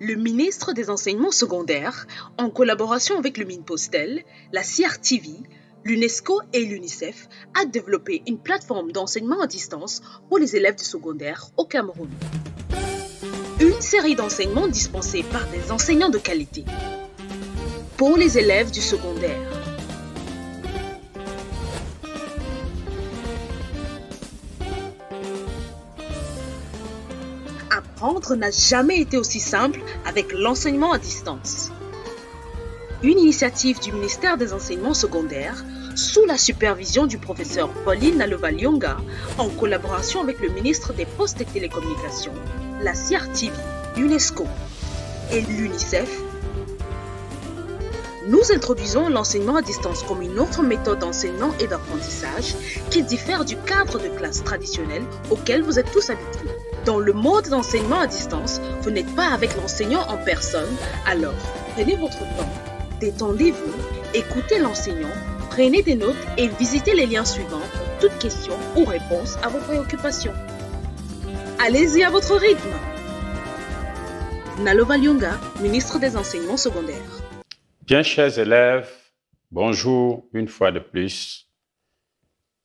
le ministre des Enseignements secondaires, en collaboration avec le MINPOSTEL, la CRTV, l'UNESCO et l'UNICEF, a développé une plateforme d'enseignement à distance pour les élèves du secondaire au Cameroun. Une série d'enseignements dispensés par des enseignants de qualité. Pour les élèves du secondaire, n'a jamais été aussi simple avec l'enseignement à distance. Une initiative du ministère des Enseignements secondaires sous la supervision du professeur Pauline nalova en collaboration avec le ministre des Postes et Télécommunications, la CRTV, l'UNESCO et l'UNICEF nous introduisons l'enseignement à distance comme une autre méthode d'enseignement et d'apprentissage qui diffère du cadre de classe traditionnel auquel vous êtes tous habitués. Dans le mode d'enseignement à distance, vous n'êtes pas avec l'enseignant en personne, alors prenez votre temps, détendez-vous, écoutez l'enseignant, prenez des notes et visitez les liens suivants pour toutes questions ou réponses à vos préoccupations. Allez-y à votre rythme. Nalo ministre des Enseignements secondaires. Bien chers élèves, bonjour une fois de plus.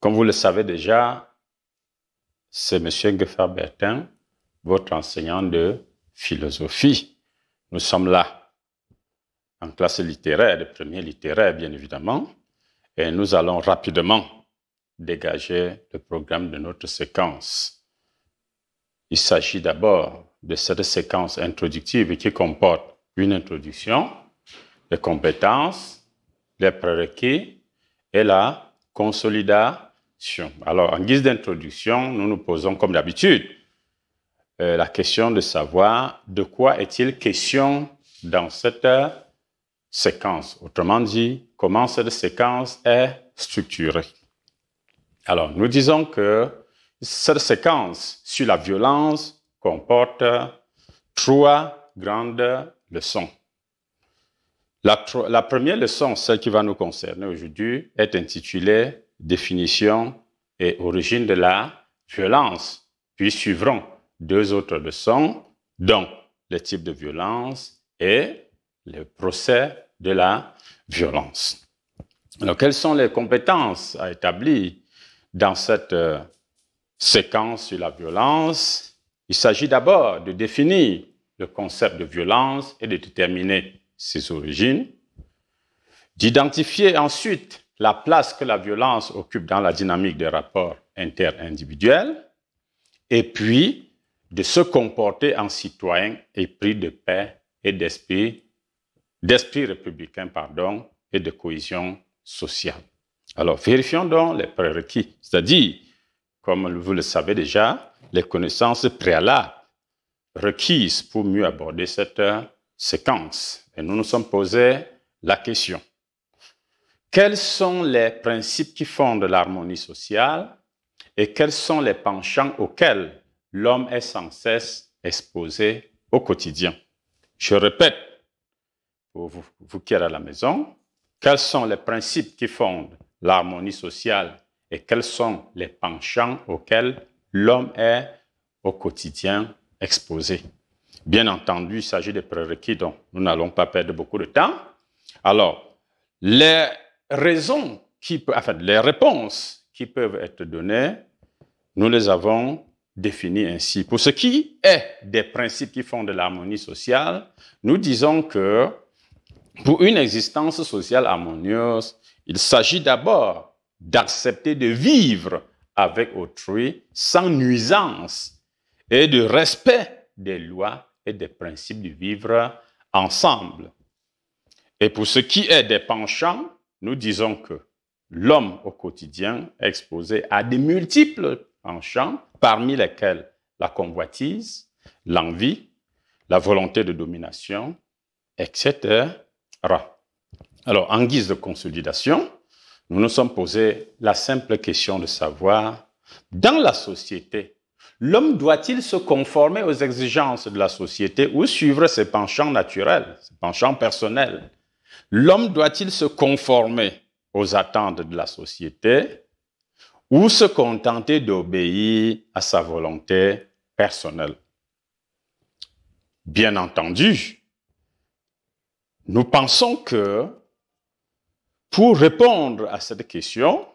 Comme vous le savez déjà, c'est M. Geffard Bertin, votre enseignant de philosophie. Nous sommes là, en classe littéraire, de premier littéraire, bien évidemment, et nous allons rapidement dégager le programme de notre séquence. Il s'agit d'abord de cette séquence introductive qui comporte une introduction, les compétences, les prérequis et la consolidation alors, en guise d'introduction, nous nous posons, comme d'habitude, euh, la question de savoir de quoi est-il question dans cette euh, séquence. Autrement dit, comment cette séquence est structurée. Alors, nous disons que cette séquence sur la violence comporte trois grandes leçons. La, la première leçon, celle qui va nous concerner aujourd'hui, est intitulée définition et origine de la violence. Puis suivront deux autres leçons, dont le type de violence et le procès de la violence. Alors, quelles sont les compétences à établir dans cette euh, séquence sur la violence Il s'agit d'abord de définir le concept de violence et de déterminer ses origines, d'identifier ensuite la place que la violence occupe dans la dynamique des rapports interindividuels, et puis de se comporter en citoyen épris de paix et d'esprit, républicain pardon, et de cohésion sociale. Alors, vérifions donc les prérequis, c'est-à-dire, comme vous le savez déjà, les connaissances préalables requises pour mieux aborder cette euh, séquence. Et nous nous sommes posés la question quels sont les principes qui fondent l'harmonie sociale et quels sont les penchants auxquels l'homme est sans cesse exposé au quotidien. Je répète, pour vous, vous qui êtes à la maison, quels sont les principes qui fondent l'harmonie sociale et quels sont les penchants auxquels l'homme est au quotidien exposé. Bien entendu, il s'agit des prérequis, donc nous n'allons pas perdre beaucoup de temps. Alors, les raisons, qui, enfin, les réponses qui peuvent être données, nous les avons définies ainsi. Pour ce qui est des principes qui font de l'harmonie sociale, nous disons que pour une existence sociale harmonieuse, il s'agit d'abord d'accepter de vivre avec autrui sans nuisance et de respect des lois et des principes du vivre ensemble. Et pour ce qui est des penchants, nous disons que l'homme au quotidien est exposé à des multiples penchants, parmi lesquels la convoitise, l'envie, la volonté de domination, etc. Alors, en guise de consolidation, nous nous sommes posé la simple question de savoir, dans la société, l'homme doit-il se conformer aux exigences de la société ou suivre ses penchants naturels, ses penchants personnels L'homme doit-il se conformer aux attentes de la société ou se contenter d'obéir à sa volonté personnelle Bien entendu, nous pensons que pour répondre à cette question,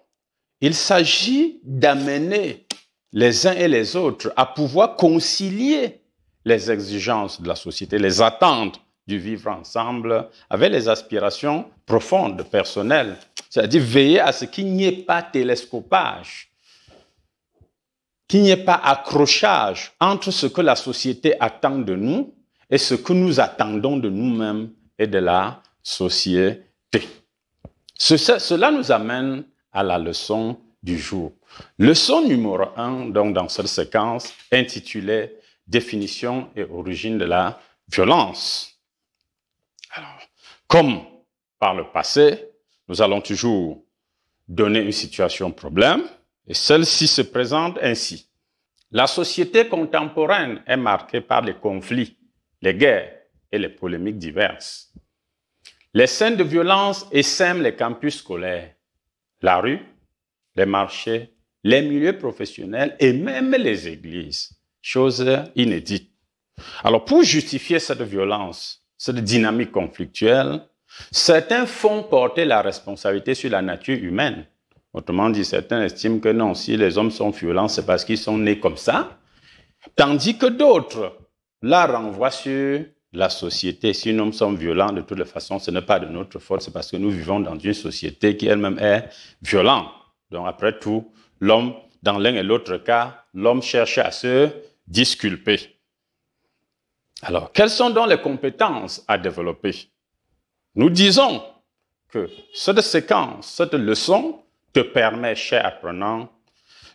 il s'agit d'amener les uns et les autres à pouvoir concilier les exigences de la société, les attentes du vivre ensemble avec les aspirations profondes, personnelles. C'est-à-dire veiller à ce qu'il n'y ait pas télescopage, qu'il n'y ait pas accrochage entre ce que la société attend de nous et ce que nous attendons de nous-mêmes et de la société. cela nous amène à la leçon du jour. Leçon numéro un, donc dans cette séquence intitulée Définition et origine de la violence. Alors, comme par le passé, nous allons toujours donner une situation problème et celle-ci se présente ainsi. La société contemporaine est marquée par les conflits, les guerres et les polémiques diverses. Les scènes de violence essaiment les campus scolaires, la rue, les marchés, les milieux professionnels et même les églises. Chose inédite. Alors pour justifier cette violence, cette dynamique conflictuelle, certains font porter la responsabilité sur la nature humaine. Autrement dit, certains estiment que non, si les hommes sont violents, c'est parce qu'ils sont nés comme ça, tandis que d'autres la renvoient sur la société. Si nous sommes violents, de toute façon, ce n'est pas de notre faute, c'est parce que nous vivons dans une société qui elle-même est violente. Donc après tout, l'homme, dans l'un et l'autre cas, l'homme cherche à se disculper. Alors, quelles sont donc les compétences à développer Nous disons que cette séquence, cette leçon te permet, cher apprenant,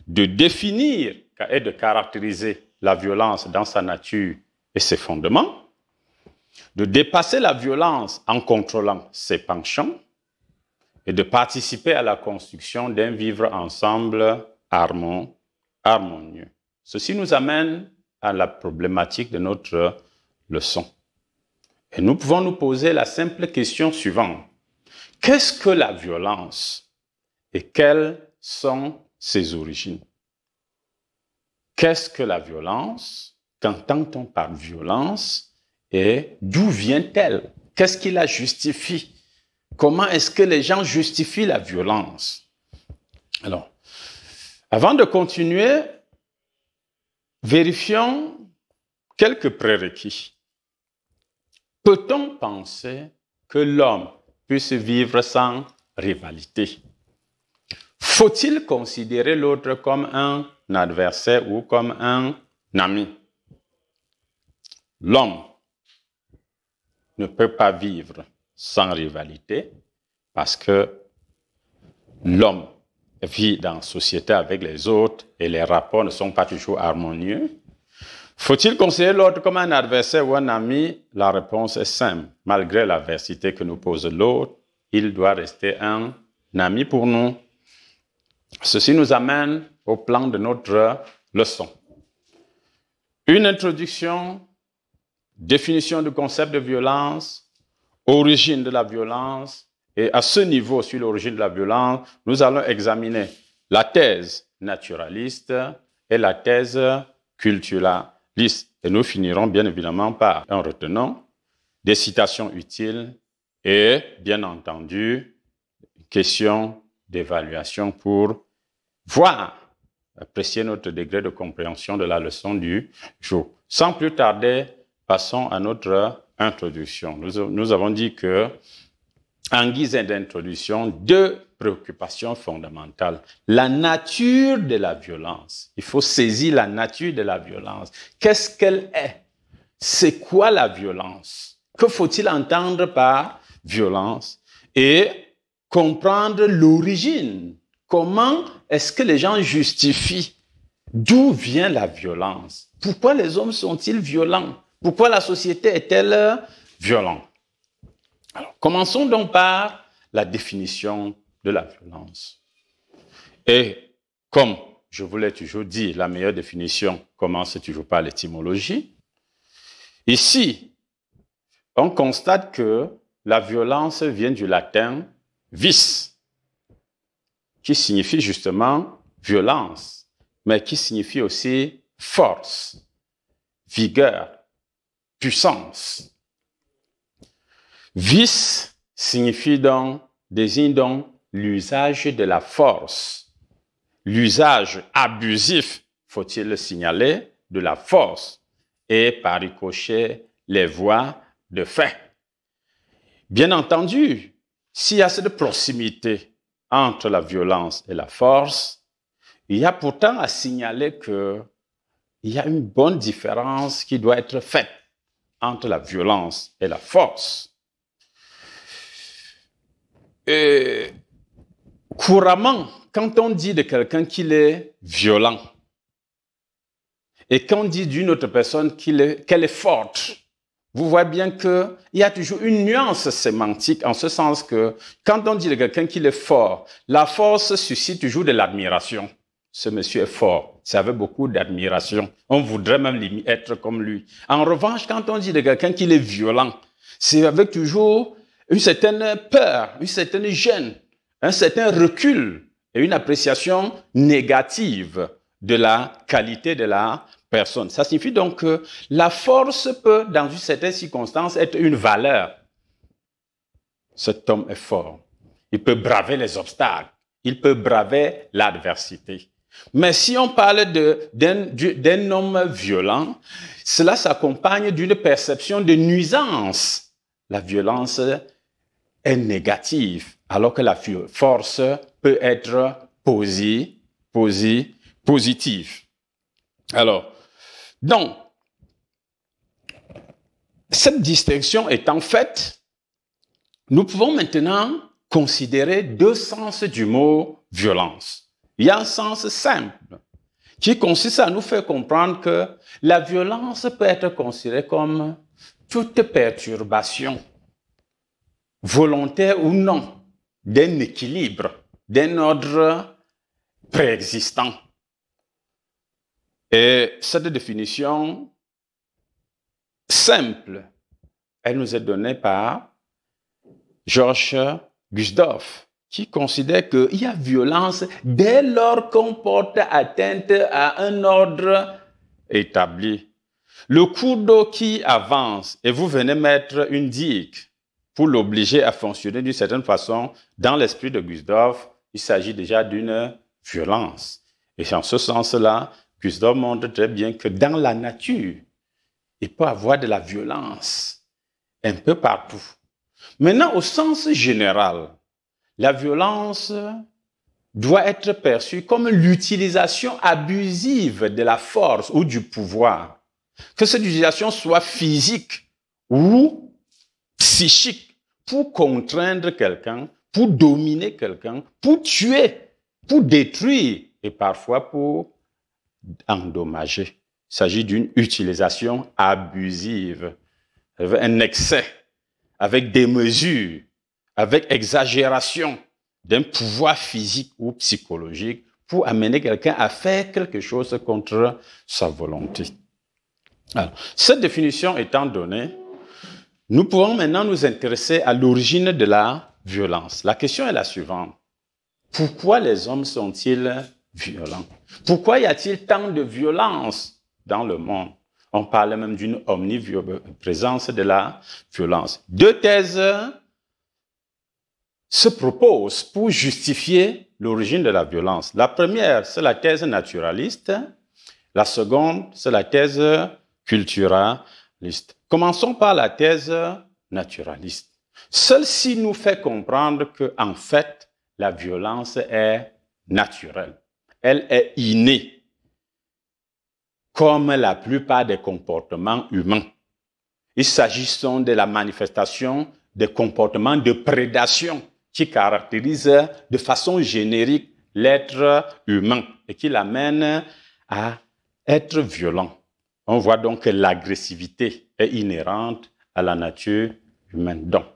de définir et de caractériser la violence dans sa nature et ses fondements, de dépasser la violence en contrôlant ses penchants et de participer à la construction d'un vivre ensemble harmonieux. Ceci nous amène à la problématique de notre le Et nous pouvons nous poser la simple question suivante. Qu'est-ce que la violence et quelles sont ses origines Qu'est-ce que la violence Qu'entend-on par violence et d'où vient-elle Qu'est-ce qui la justifie Comment est-ce que les gens justifient la violence Alors, avant de continuer, vérifions quelques prérequis. Peut-on penser que l'homme puisse vivre sans rivalité Faut-il considérer l'autre comme un adversaire ou comme un ami L'homme ne peut pas vivre sans rivalité parce que l'homme vit dans la société avec les autres et les rapports ne sont pas toujours harmonieux. Faut-il conseiller l'autre comme un adversaire ou un ami La réponse est simple. Malgré l'adversité que nous pose l'autre, il doit rester un ami pour nous. Ceci nous amène au plan de notre leçon. Une introduction, définition du concept de violence, origine de la violence, et à ce niveau sur l'origine de la violence, nous allons examiner la thèse naturaliste et la thèse culturelle liste. Et nous finirons bien évidemment par, en retenant, des citations utiles et, bien entendu, question d'évaluation pour voir, apprécier notre degré de compréhension de la leçon du jour. Sans plus tarder, passons à notre introduction. Nous, nous avons dit que en guise d'introduction, deux préoccupations fondamentales. La nature de la violence. Il faut saisir la nature de la violence. Qu'est-ce qu'elle est C'est quoi la violence Que faut-il entendre par violence Et comprendre l'origine. Comment est-ce que les gens justifient D'où vient la violence Pourquoi les hommes sont-ils violents Pourquoi la société est-elle euh, violente commençons donc par la définition de la violence. Et comme je vous l'ai toujours dit, la meilleure définition commence toujours par l'étymologie. Ici, on constate que la violence vient du latin vis, qui signifie justement violence, mais qui signifie aussi force, vigueur, puissance. Vice signifie donc, désigne donc l'usage de la force. L'usage abusif, faut-il le signaler, de la force et par ricochet les voies de fait. Bien entendu, s'il y a cette proximité entre la violence et la force, il y a pourtant à signaler que il y a une bonne différence qui doit être faite entre la violence et la force. Et couramment, quand on dit de quelqu'un qu'il est violent, et quand on dit d'une autre personne qu'elle est forte, vous voyez bien qu'il y a toujours une nuance sémantique en ce sens que quand on dit de quelqu'un qu'il est fort, la force suscite toujours de l'admiration. Ce monsieur est fort, ça avait beaucoup d'admiration. On voudrait même être comme lui. En revanche, quand on dit de quelqu'un qu'il est violent, c'est avec toujours une certaine peur, une certaine gêne, un certain recul et une appréciation négative de la qualité de la personne. Ça signifie donc que la force peut, dans une certaine circonstance, être une valeur. Cet homme est fort. Il peut braver les obstacles. Il peut braver l'adversité. Mais si on parle d'un homme violent, cela s'accompagne d'une perception de nuisance. La violence est négative, alors que la force peut être positive, positive, positive. Alors, donc, cette distinction étant faite, nous pouvons maintenant considérer deux sens du mot violence. Il y a un sens simple qui consiste à nous faire comprendre que la violence peut être considérée comme toute perturbation volontaire ou non, d'un équilibre, d'un ordre préexistant. Et cette définition simple, elle nous est donnée par Georges Gusdorf, qui considère qu'il y a violence dès lors qu'on porte atteinte à un ordre établi. Le cours d'eau qui avance et vous venez mettre une digue pour l'obliger à fonctionner d'une certaine façon, dans l'esprit de Gustave, il s'agit déjà d'une violence. Et en ce sens-là, Gustav montre très bien que dans la nature, il peut avoir de la violence un peu partout. Maintenant, au sens général, la violence doit être perçue comme l'utilisation abusive de la force ou du pouvoir, que cette utilisation soit physique ou psychique pour contraindre quelqu'un, pour dominer quelqu'un, pour tuer, pour détruire et parfois pour endommager. Il s'agit d'une utilisation abusive, un excès, avec des mesures, avec exagération d'un pouvoir physique ou psychologique pour amener quelqu'un à faire quelque chose contre sa volonté. Alors, cette définition étant donnée, nous pouvons maintenant nous intéresser à l'origine de la violence. La question est la suivante. Pourquoi les hommes sont-ils violents Pourquoi y a-t-il tant de violence dans le monde On parle même d'une omniprésence de la violence. Deux thèses se proposent pour justifier l'origine de la violence. La première, c'est la thèse naturaliste. La seconde, c'est la thèse culturelle Commençons par la thèse naturaliste. Celle-ci nous fait comprendre que, en fait, la violence est naturelle. Elle est innée, comme la plupart des comportements humains. Il s'agit de la manifestation des comportements de prédation qui caractérisent de façon générique l'être humain et qui l'amène à être violent. On voit donc que l'agressivité est inhérente à la nature humaine. Donc,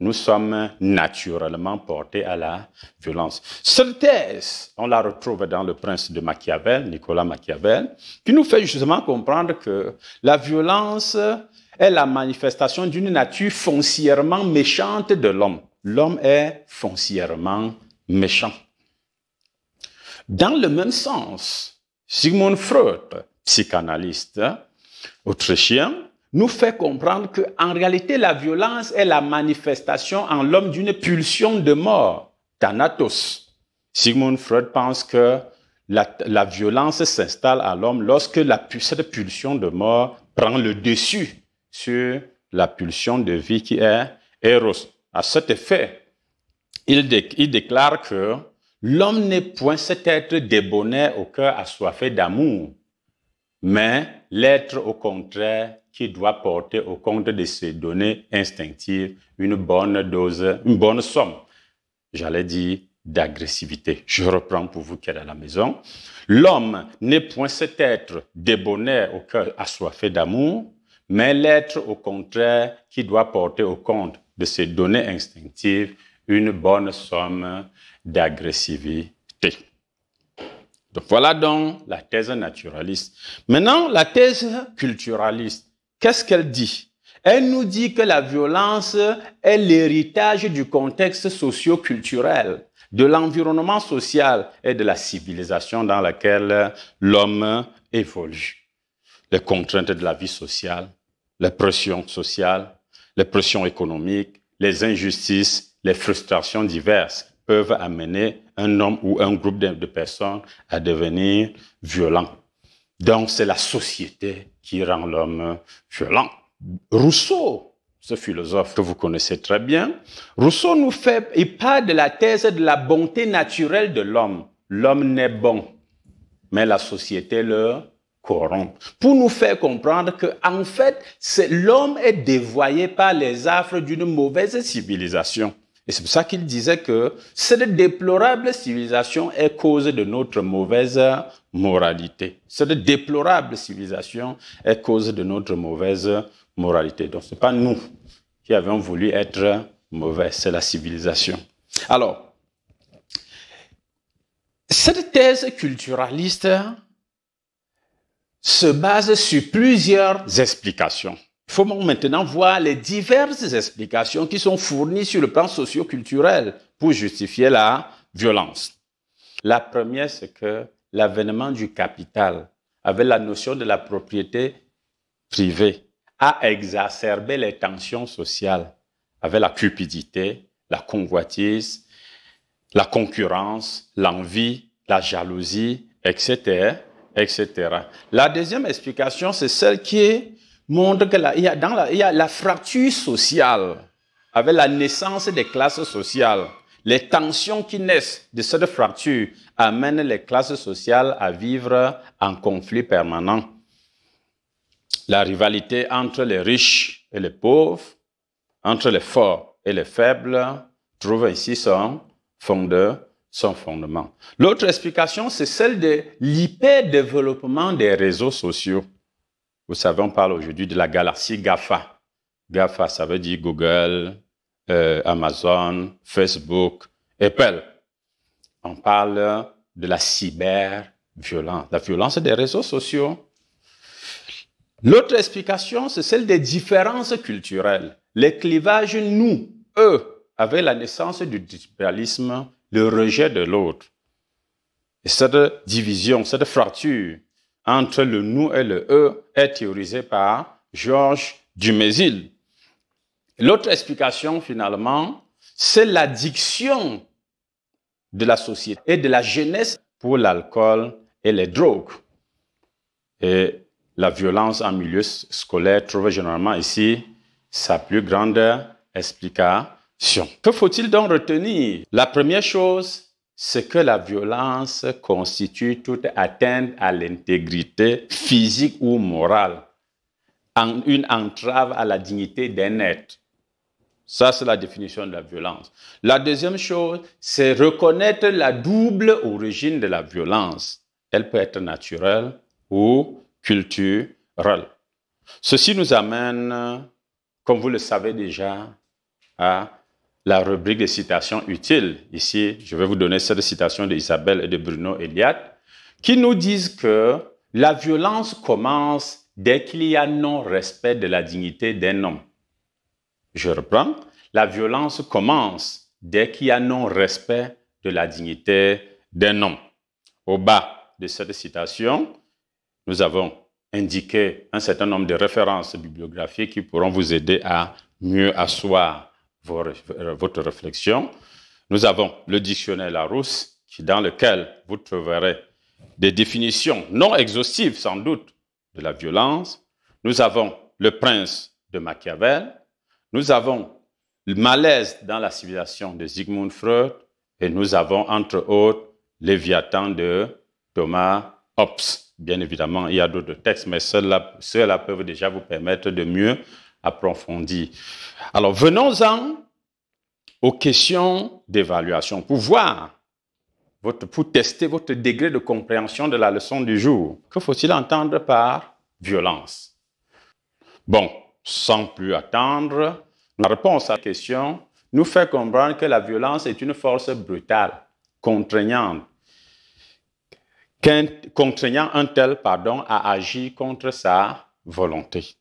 nous sommes naturellement portés à la violence. Cette thèse, on la retrouve dans Le Prince de Machiavel, Nicolas Machiavel, qui nous fait justement comprendre que la violence est la manifestation d'une nature foncièrement méchante de l'homme. L'homme est foncièrement méchant. Dans le même sens, Sigmund Freud psychanalyste autrichien, nous fait comprendre qu'en réalité, la violence est la manifestation en l'homme d'une pulsion de mort, Thanatos. Sigmund Freud pense que la, violence s'installe à l'homme lorsque la, cette pulsion de mort prend le dessus sur la pulsion de vie qui est Eros. À cet effet, il, déclare que l'homme n'est point cet être débonné au cœur assoiffé d'amour, mais l'être au contraire qui doit porter au compte de ses données instinctives une bonne dose, une bonne somme, j'allais dire, d'agressivité. Je reprends pour vous qui êtes à la maison. L'homme n'est point cet être débonnaire au cœur assoiffé d'amour, mais l'être au contraire qui doit porter au compte de ses données instinctives une bonne somme d'agressivité voilà donc la thèse naturaliste. Maintenant, la thèse culturaliste, qu'est-ce qu'elle dit Elle nous dit que la violence est l'héritage du contexte socio-culturel, de l'environnement social et de la civilisation dans laquelle l'homme évolue. Les contraintes de la vie sociale, les pressions sociales, les pressions économiques, les injustices, les frustrations diverses peuvent amener un homme ou un groupe de, personnes à devenir violent. Donc c'est la société qui rend l'homme violent. Rousseau, ce philosophe que vous connaissez très bien, Rousseau nous fait, il parle de la thèse de la bonté naturelle de l'homme. L'homme n'est bon, mais la société le corrompt. Pour nous faire comprendre que, en fait, l'homme est dévoyé par les affres d'une mauvaise civilisation. Et c'est pour ça qu'il disait que cette déplorable civilisation est cause de notre mauvaise moralité. Cette déplorable civilisation est cause de notre mauvaise moralité. Donc ce n'est pas nous qui avons voulu être mauvais, c'est la civilisation. Alors, cette thèse culturaliste se base sur plusieurs explications. Il faut maintenant voir les diverses explications qui sont fournies sur le plan socio-culturel pour justifier la violence. La première, c'est que l'avènement du capital avec la notion de la propriété privée a exacerbé les tensions sociales avec la cupidité, la convoitise, la concurrence, l'envie, la jalousie, etc., etc. La deuxième explication, c'est celle qui est montre que il, y a dans la, il y a la fracture sociale avec la naissance des classes sociales. Les tensions qui naissent de cette fracture amènent les classes sociales à vivre en conflit permanent. La rivalité entre les riches et les pauvres, entre les forts et les faibles, trouve ici son, fondeur, son fondement. L'autre explication, c'est celle de l'hyper-développement des réseaux sociaux. Vous savez, on parle aujourd'hui de la galaxie GAFA. GAFA, ça veut dire Google, euh, Amazon, Facebook, Apple. On parle de la cyber-violence, la violence des réseaux sociaux. L'autre explication, c'est celle des différences culturelles. Les clivages, nous, eux, avec la naissance du digitalisme, le rejet de l'autre. Et cette division, cette fracture entre le nous et le eux est théorisé par Georges Dumézil. L'autre explication, finalement, c'est l'addiction de la société et de la jeunesse pour l'alcool et les drogues. Et la violence en milieu scolaire trouve généralement ici sa plus grande explication. Que faut-il donc retenir La première chose, ce que la violence constitue toute atteinte à l'intégrité physique ou morale, en une entrave à la dignité d'un être. Ça, c'est la définition de la violence. La deuxième chose, c'est reconnaître la double origine de la violence. Elle peut être naturelle ou culturelle. Ceci nous amène, comme vous le savez déjà, à la rubrique des citations utiles. Ici, je vais vous donner cette citation Isabelle et de Bruno Eliade, qui nous disent que la violence commence dès qu'il y a non-respect de la dignité d'un homme. Je reprends. La violence commence dès qu'il y a non-respect de la dignité d'un homme. Au bas de cette citation, nous avons indiqué un certain nombre de références bibliographiques qui pourront vous aider à mieux asseoir euh, votre réflexion. Nous avons le dictionnaire Larousse, qui, dans lequel vous trouverez des définitions non exhaustives, sans doute, de la violence. Nous avons le prince de Machiavel. Nous avons le malaise dans la civilisation de Sigmund Freud. Et nous avons, entre autres, Léviathan de Thomas Hobbes. Bien évidemment, il y a d'autres textes, mais ceux-là peuvent déjà vous permettre de mieux approfondie. Alors venons-en aux questions d'évaluation pour voir, votre, pour tester votre degré de compréhension de la leçon du jour. Que faut-il entendre par violence Bon, sans plus attendre, la réponse à la question nous fait comprendre que la violence est une force brutale, contraignante, contraignant un tel pardon, à agir contre sa volonté.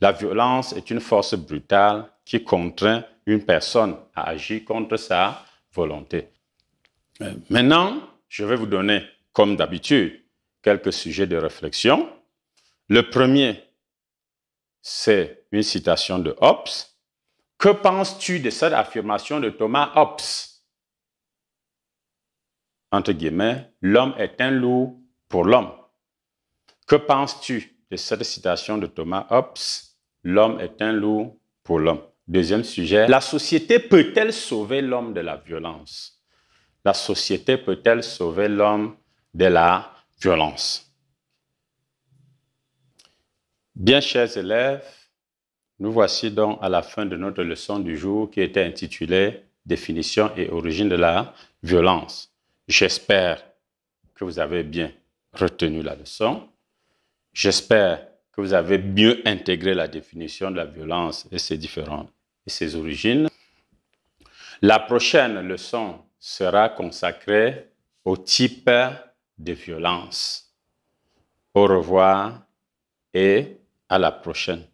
La violence est une force brutale qui contraint une personne à agir contre sa volonté. Euh, maintenant, je vais vous donner, comme d'habitude, quelques sujets de réflexion. Le premier, c'est une citation de Hobbes. Que penses-tu de cette affirmation de Thomas Hobbes Entre guillemets, l'homme est un loup pour l'homme. Que penses-tu de cette citation de Thomas Hobbes, L'homme est un loup pour l'homme. Deuxième sujet, la société peut-elle sauver l'homme de la violence La société peut-elle sauver l'homme de la violence Bien chers élèves, nous voici donc à la fin de notre leçon du jour qui était intitulée Définition et origine de la violence. J'espère que vous avez bien retenu la leçon. J'espère que vous avez mieux intégré la définition de la violence et ses différentes et ses origines. La prochaine leçon sera consacrée au type de violence. Au revoir et à la prochaine.